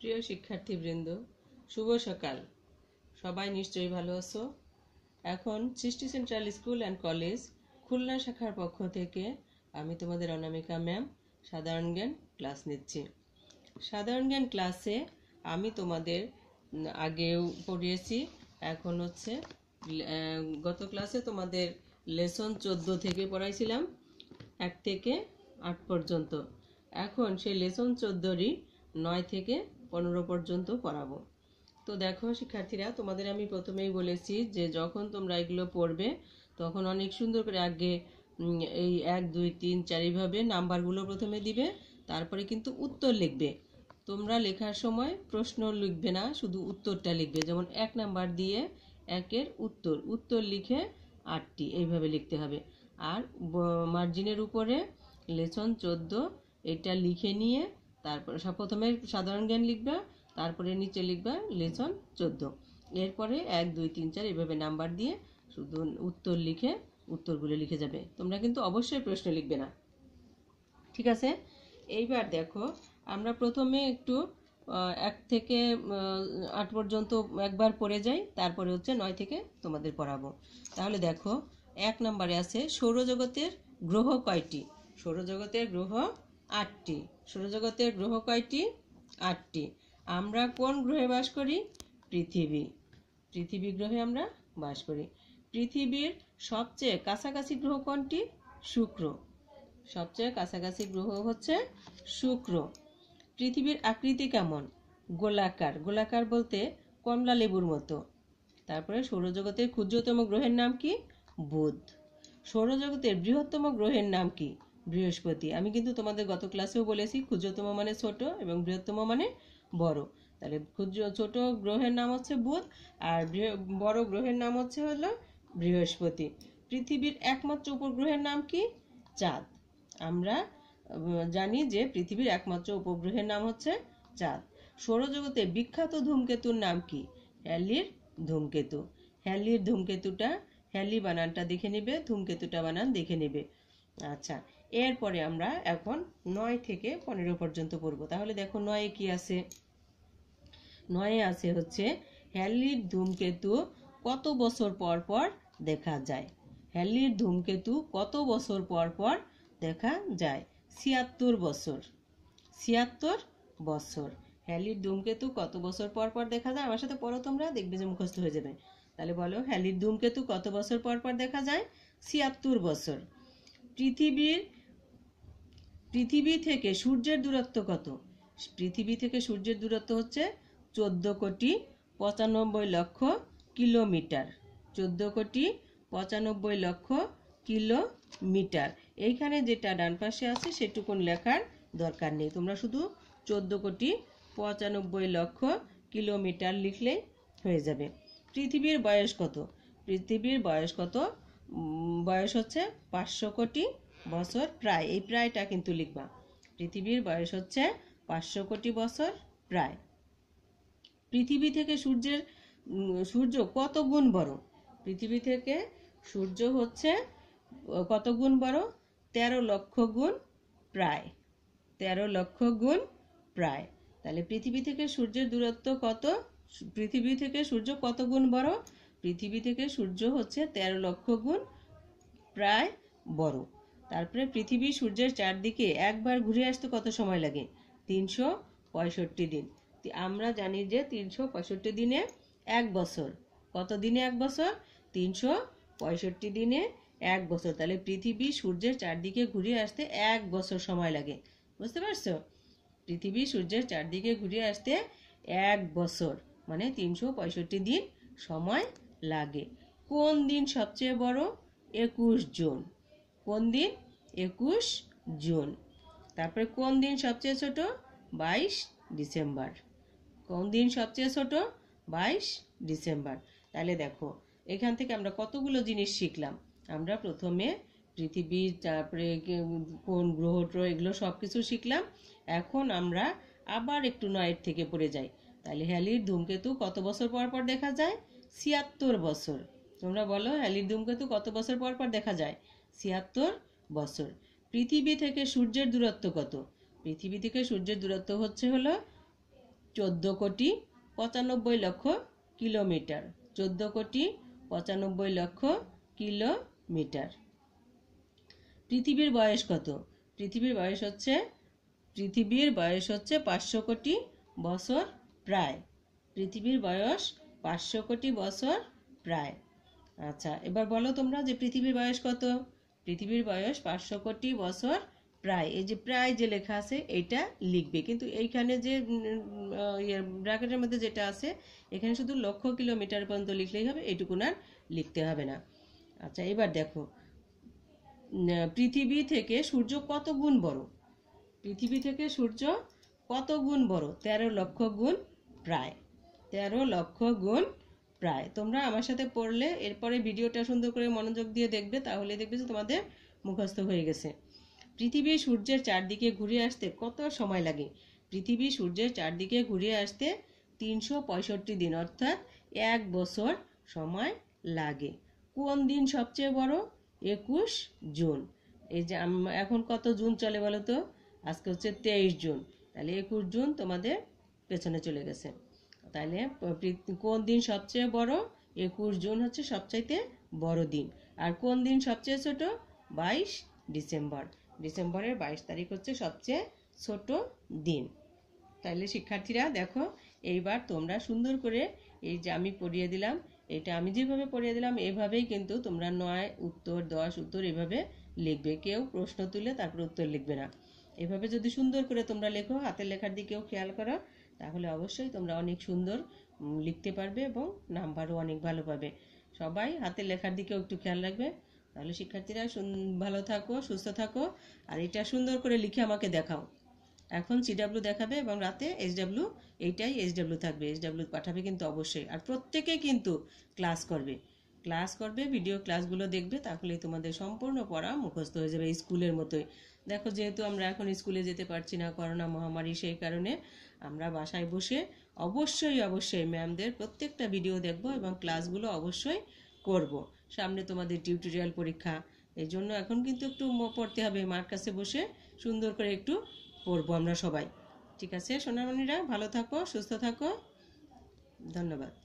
প্রিয় শিক্ষার্থীবৃন্দ শুভ সকাল সবাই নিশ্চয়ই ভালো আছো এখন Srishti central school and college Khulna শাখার পক্ষ থেকে আমি তোমাদের অনামিকা ম্যাম সাধারণ জ্ঞান ক্লাস নিচ্ছি সাধারণ জ্ঞান ক্লাসে আমি তোমাদের আগেও পড়িয়েছি এখন হচ্ছে গত ক্লাসে তোমাদের লেসন চোদ্দ থেকে পড়াইছিলাম এক থেকে আট পর্যন্ত এখন সেই লেসন চোদ্দোরই নয় থেকে পনেরো পর্যন্ত পড়াবো তো দেখো শিক্ষার্থীরা তোমাদের আমি প্রথমেই বলেছি যে যখন তোমরা এগুলো পড়বে তখন অনেক সুন্দর করে আগে এই এক দুই তিন চারিভাবে নাম্বারগুলো প্রথমে দিবে তারপরে কিন্তু উত্তর লিখবে তোমরা লেখার সময় প্রশ্ন লিখবে না শুধু উত্তরটা লিখবে যেমন এক নাম্বার দিয়ে একের উত্তর উত্তর লিখে আটটি এইভাবে লিখতে হবে আর মার্জিনের উপরে লেসন চোদ্দো এটা লিখে নিয়ে তারপরে সব প্রথমে সাধারণ জ্ঞান লিখবা তারপরে নিচে লিখবা লেসন চোদ্দো এরপরে এক দুই তিন চার এভাবে নাম্বার দিয়ে শুধু উত্তর লিখে উত্তরগুলো লিখে যাবে তোমরা কিন্তু অবশ্যই প্রশ্ন লিখবে না ঠিক আছে এইবার দেখো আমরা প্রথমে একটু এক থেকে আট পর্যন্ত একবার পড়ে যাই তারপরে হচ্ছে নয় থেকে তোমাদের পড়াবো তাহলে দেখো এক নম্বরে আছে সৌরজগতের গ্রহ কয়টি সৌরজগতের গ্রহ আটটি সৌরজগতের গ্রহ কয়টি আটটি আমরা কোন গ্রহে বাস করি পৃথিবী পৃথিবী গ্রহে আমরা বাস করি পৃথিবীর সবচেয়ে কাছাকাছি গ্রহ কোনটি শুক্র সবচেয়ে কাছাকাছি গ্রহ হচ্ছে শুক্র পৃথিবীর আকৃতি কেমন গোলাকার গোলাকার বলতে কমলা লেবুর মতো তারপরে সৌরজগতের ক্ষুদ্রতম গ্রহের নাম কি বুধ সৌরজগতের বৃহত্তম গ্রহের নাম কি বৃহস্পতি আমি কিন্তু তোমাদের গত ক্লাসেও বলেছি ক্ষুদ্রতম মানে ছোট এবং বৃহত্তম মানে বড় তাহলে ক্ষুদ্র ছোট গ্রহের নাম হচ্ছে বুধ আর বড় গ্রহের নাম হচ্ছে হলো বৃহস্পতি পৃথিবীর একমাত্র উপগ্রহের নাম কি চাঁদ আমরা জানি যে পৃথিবীর একমাত্র উপগ্রহের নাম হচ্ছে চাঁদ সৌরজগতে বিখ্যাত ধূমকেতুর নাম কি হ্যালির ধূমকেতু হ্যালির ধূমকেতুটা হ্যালি বানানটা দেখে নেবে ধূমকেতুটা বানান দেখে নেবে আচ্ছা এরপরে আমরা এখন নয় থেকে পনেরো পর্যন্ত পড়ব তাহলে দেখো নয়ে কি আছে নয়ে আছে হচ্ছে হ্যালির ধূমকেতু কত বছর পর পর দেখা যায় হ্যালির ধূমকেতু কত বছর পর পর দেখা যায় ছিয়াত্তর বছর ছিয়াত্তর বছর হ্যালির ধূমকেতু কত বছর পর পর দেখা যায় আমার সাথে পরও তোমরা দেখবে যে মুখস্থ হয়ে যাবে তাহলে বলো হ্যালির ধূমকেতু কত বছর পর পর দেখা যায় ছিয়াত্তর বছর পৃথিবীর পৃথিবী থেকে সূর্যের দূরত্ব কত পৃথিবী থেকে সূর্যের দূরত্ব হচ্ছে চোদ্দ কোটি পঁচানব্বই লক্ষ কিলোমিটার চোদ্দ কোটি পঁচানব্বই লক্ষ কিলোমিটার এইখানে যেটা ডান পাশে আছে সেটুকুন লেখার দরকার নেই তোমরা শুধু চোদ্দ কোটি পঁচানব্বই লক্ষ কিলোমিটার লিখলেই হয়ে যাবে পৃথিবীর বয়স কত পৃথিবীর বয়স কত বয়স হচ্ছে পাঁচশো কোটি বছর প্রায় এই প্রায়টা কিন্তু লিখবা পৃথিবীর বয়স হচ্ছে পাঁচশো কোটি বছর প্রায় পৃথিবী থেকে সূর্যের সূর্য কত গুণ বড় পৃথিবী থেকে সূর্য হচ্ছে কত গুণ বড় তেরো লক্ষ গুণ প্রায় তেরো লক্ষ গুণ প্রায় তাহলে পৃথিবী থেকে সূর্যের দূরত্ব কত পৃথিবী থেকে সূর্য কত গুণ বড় পৃথিবী থেকে সূর্য হচ্ছে তেরো লক্ষ গুণ প্রায় বড় তারপরে পৃথিবী সূর্যের চারদিকে একবার ঘুরে আসতে কত সময় লাগে তিনশো পঁয়ষট্টি দিন আমরা জানি যে তিনশো পঁয়ষট্টি দিনে এক বছর কত দিনে এক বছর তিনশো পঁয়ষট্টি দিনে এক বছর তাহলে পৃথিবী সূর্যের চারদিকে ঘুরে আসতে এক বছর সময় লাগে বুঝতে পারছো পৃথিবী সূর্যের চারদিকে ঘুরে আসতে এক বছর মানে তিনশো পঁয়ষট্টি দিন সময় লাগে কোন দিন সবচেয়ে বড় একুশ জুন কোন দিন একুশ জুন তারপরে কোন দিন সবচেয়ে ছোট বাইশ ডিসেম্বর কোন দিন সবচেয়ে ছোট বাইশ ডিসেম্বর তাহলে দেখো এখান থেকে আমরা কতগুলো জিনিস শিখলাম আমরা প্রথমে পৃথিবী তারপরে কোন গ্রহ ট্রহ এগুলো সব কিছু শিখলাম এখন আমরা আবার একটু নয়ের থেকে পড়ে যাই তাহলে হ্যালির ধূমকেতু কত বছর পর পর দেখা যায় ছিয়াত্তর বছর তোমরা বলো হ্যালির ধূমকেতু কত বছর পর পর দেখা যায় ছিয়াত্তর বছর পৃথিবী থেকে সূর্যের দূরত্ব কত পৃথিবী থেকে সূর্যের দূরত্ব হচ্ছে হলো চোদ্দ কোটি পঁচানব্বই লক্ষ কিলোমিটার চোদ্দ কোটি পঁচানব্বই লক্ষ কিলোমিটার পৃথিবীর বয়স কত পৃথিবীর বয়স হচ্ছে পৃথিবীর বয়স হচ্ছে পাঁচশো কোটি বছর প্রায় পৃথিবীর বয়স পাঁচশো কোটি বছর প্রায় আচ্ছা এবার বলো তোমরা যে পৃথিবীর বয়স কত পৃথিবীর বয়স পাঁচশো কোটি বছর প্রায় এই যে প্রায় যে লেখা আছে এটা লিখবে কিন্তু এইখানে যে ব্র্যাকেটের ইয়ে, মধ্যে যেটা আছে এখানে শুধু লক্ষ কিলোমিটার পর্যন্ত লিখলেই হবে এটুকুন আর লিখতে হবে না আচ্ছা এবার দেখো পৃথিবী থেকে সূর্য কত গুণ বড় পৃথিবী থেকে সূর্য কত গুণ বড় তেরো লক্ষ গুণ প্রায় তেরো লক্ষ গুণ প্রায় তোমরা আমার সাথে পড়লে এরপরে ভিডিওটা সুন্দর করে মনোযোগ দিয়ে দেখবে তাহলে দেখবে যে তোমাদের মুখস্থ হয়ে গেছে পৃথিবী সূর্যের চারদিকে ঘুরে আসতে কত সময় লাগে পৃথিবী সূর্যের চারদিকে ঘুরে আসতে তিনশো পঁয়ষট্টি দিন অর্থাৎ এক বছর সময় লাগে কোন দিন সবচেয়ে বড় একুশ জুন এই যে এখন কত জুন চলে বলো তো আজকে হচ্ছে তেইশ জুন তাহলে একুশ জুন তোমাদের পেছনে চলে গেছে তাহলে কোন দিন সবচেয়ে বড় একুশ জুন হচ্ছে সবচাইতে বড় দিন আর কোন দিন সবচেয়ে ছোট বাইশ ডিসেম্বর ডিসেম্বরের বাইশ তারিখ হচ্ছে সবচেয়ে ছোট দিন তাহলে শিক্ষার্থীরা দেখো এইবার তোমরা সুন্দর করে এই যে আমি পড়িয়ে দিলাম এটা আমি যেভাবে পড়িয়ে দিলাম এভাবেই কিন্তু তোমরা নয় উত্তর দশ উত্তর এভাবে লিখবে কেউ প্রশ্ন তুলে তারপর উত্তর লিখবে না এভাবে যদি সুন্দর করে তোমরা লেখো হাতের লেখার দিকেও খেয়াল করো তাহলে অবশ্যই তোমরা অনেক সুন্দর লিখতে পারবে এবং নাম্বারও অনেক ভালো পাবে সবাই হাতের লেখার দিকেও একটু খেয়াল রাখবে তাহলে শিক্ষার্থীরা ভালো থাকো সুস্থ থাকো আর এটা সুন্দর করে লিখে আমাকে দেখাও এখন সিডাব্লিউ দেখাবে এবং রাতে এইচডাব্লিউ এইটাই এইচডাব্লিউ থাকবে এইচডাব্লিউ পাঠাবে কিন্তু অবশ্যই আর প্রত্যেকে কিন্তু ক্লাস করবে ক্লাস করবে ভিডিও ক্লাসগুলো দেখবে তাহলে তোমাদের সম্পূর্ণ পড়া মুখস্থ হয়ে যাবে স্কুলের মতোই দেখো যেহেতু আমরা এখন স্কুলে যেতে পারছি না করোনা মহামারী সেই কারণে আমরা বাসায় বসে অবশ্যই অবশ্যই ম্যামদের প্রত্যেকটা ভিডিও দেখব এবং ক্লাসগুলো অবশ্যই করব। সামনে তোমাদের টিউটোরিয়াল পরীক্ষা এই জন্য এখন কিন্তু একটু পড়তে হবে মার কাছে বসে সুন্দর করে একটু পড়বো আমরা সবাই ঠিক আছে সোনামণিরা ভালো থাকো সুস্থ থাকো ধন্যবাদ